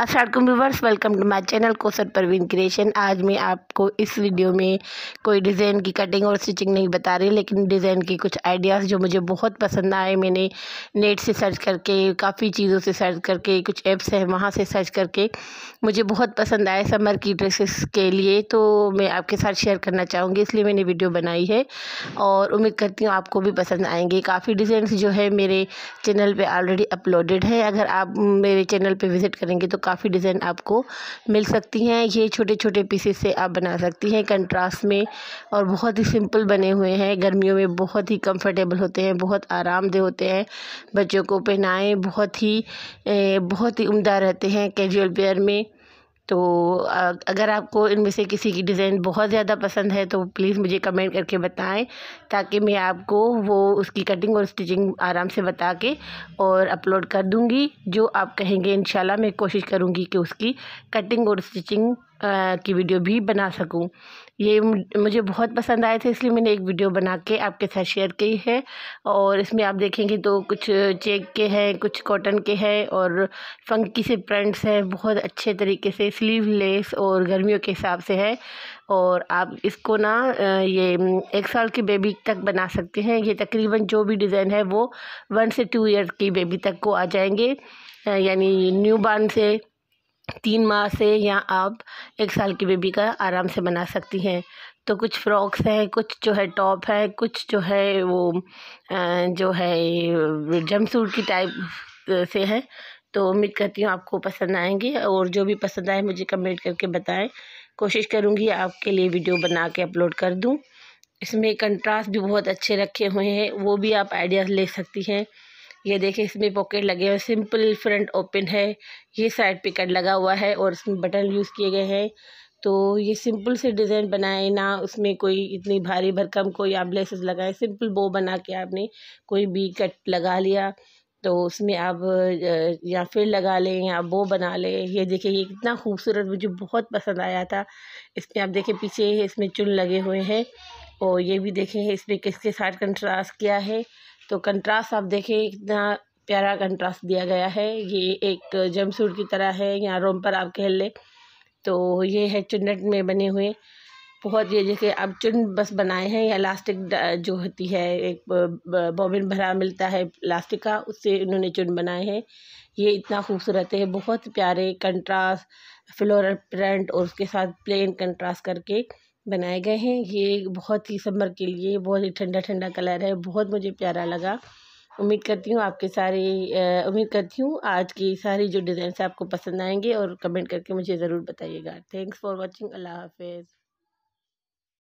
Aslam viewers welcome to my channel Kausar Parveen creation आज मैं आपको इस वीडियो में कोई डिज़ाइन की कटिंग और स्टिचिंग नहीं बता रही लेकिन डिज़ाइन के कुछ आइडियाज़ जो मुझे बहुत पसंद आए मैंने नेट से सर्च करके काफ़ी चीज़ों से सर्च करके कुछ ऐप्स हैं वहाँ से सर्च करके मुझे बहुत पसंद आए समर की ड्रेसेस के लिए तो मैं आपके साथ शेयर करना चाहूँगी इसलिए मैंने वीडियो बनाई है और उम्मीद करती हूँ आपको भी पसंद आएंगे काफ़ी डिज़ाइन जो है मेरे चैनल पर ऑलरेडी अपलोडेड है अगर आप मेरे चैनल पर विज़िट करेंगे तो काफ़ी डिज़ाइन आपको मिल सकती हैं ये छोटे छोटे पीसेस से आप बना सकती हैं कंट्रास्ट में और बहुत ही सिंपल बने हुए हैं गर्मियों में बहुत ही कंफर्टेबल होते हैं बहुत आरामदेह होते हैं बच्चों को पहनाएं बहुत ही बहुत ही उम्दा रहते हैं कैजुअल वेयर में तो अगर आपको इनमें से किसी की डिज़ाइन बहुत ज़्यादा पसंद है तो प्लीज़ मुझे कमेंट करके बताएं ताकि मैं आपको वो उसकी कटिंग और स्टिचिंग आराम से बता के और अपलोड कर दूंगी जो आप कहेंगे इन मैं कोशिश करूंगी कि उसकी कटिंग और स्टिचिंग की वीडियो भी बना सकूं ये मुझे बहुत पसंद आए थे इसलिए मैंने एक वीडियो बना के आपके साथ शेयर की है और इसमें आप देखेंगे तो कुछ चेक के हैं कुछ कॉटन के हैं और फंकी से प्रिंट्स हैं बहुत अच्छे तरीके से स्लीवलेस और गर्मियों के हिसाब से है और आप इसको ना ये एक साल की बेबी तक बना सकते हैं ये तकरीबन जो भी डिज़ाइन है वो वन से टू ईयर की बेबी तक को आ जाएंगे यानी न्यू बार्न से तीन माह से या आप एक साल की बेबी का आराम से बना सकती हैं तो कुछ फ़्रॉक्स हैं कुछ जो है टॉप है कुछ जो है वो जो है जमसूट की टाइप से है तो उम्मीद करती हूँ आपको पसंद आएंगे और जो भी पसंद आए मुझे कमेंट करके बताएं कोशिश करूँगी आपके लिए वीडियो बना के अपलोड कर दूँ इसमें कंट्रास्ट भी बहुत अच्छे रखे हुए हैं वो भी आप आइडियाज़ ले सकती हैं ये देखिए इसमें पॉकेट लगे हुए सिंपल फ्रंट ओपन है ये साइड पे कट लगा हुआ है और इसमें बटन यूज़ किए गए हैं तो ये सिंपल से डिज़ाइन बनाए ना उसमें कोई इतनी भारी भरकम कोई आप लेसेस लगाए सिंपल बो बना के आपने कोई भी कट लगा लिया तो उसमें आप या फिर लगा लें या बो बना लें ये देखिए ये कितना खूबसूरत मुझे बहुत पसंद आया था इसमें आप देखें पीछे इसमें चुन लगे हुए हैं और ये भी देखें इसमें किसके साथ कंट्रास्ट किया है तो कंट्रास्ट आप देखें इतना प्यारा कंट्रास्ट दिया गया है ये एक जम की तरह है यहाँ रोम पर आप कह लें तो ये है चुन्नट में बने हुए बहुत ये जैसे अब चुन बस बनाए हैं या इलास्टिक जो होती है एक बॉबिन भरा मिलता है इलास्टिक का उससे इन्होंने चुन बनाए हैं ये इतना खूबसूरत है बहुत प्यारे कंट्रास्ट फ्लोरल प्रिंट और उसके साथ प्लेन कंट्रास्ट करके बनाए गए हैं ये बहुत ही समर के लिए बहुत ही ठंडा ठंडा कलर है बहुत मुझे प्यारा लगा उम्मीद करती हूँ आपके सारे उम्मीद करती हूँ आज की सारी जो डिज़ाइन आपको पसंद आएंगे और कमेंट करके मुझे ज़रूर बताइएगा थैंक्स फॉर वॉचिंग अल्लाह हाफिज़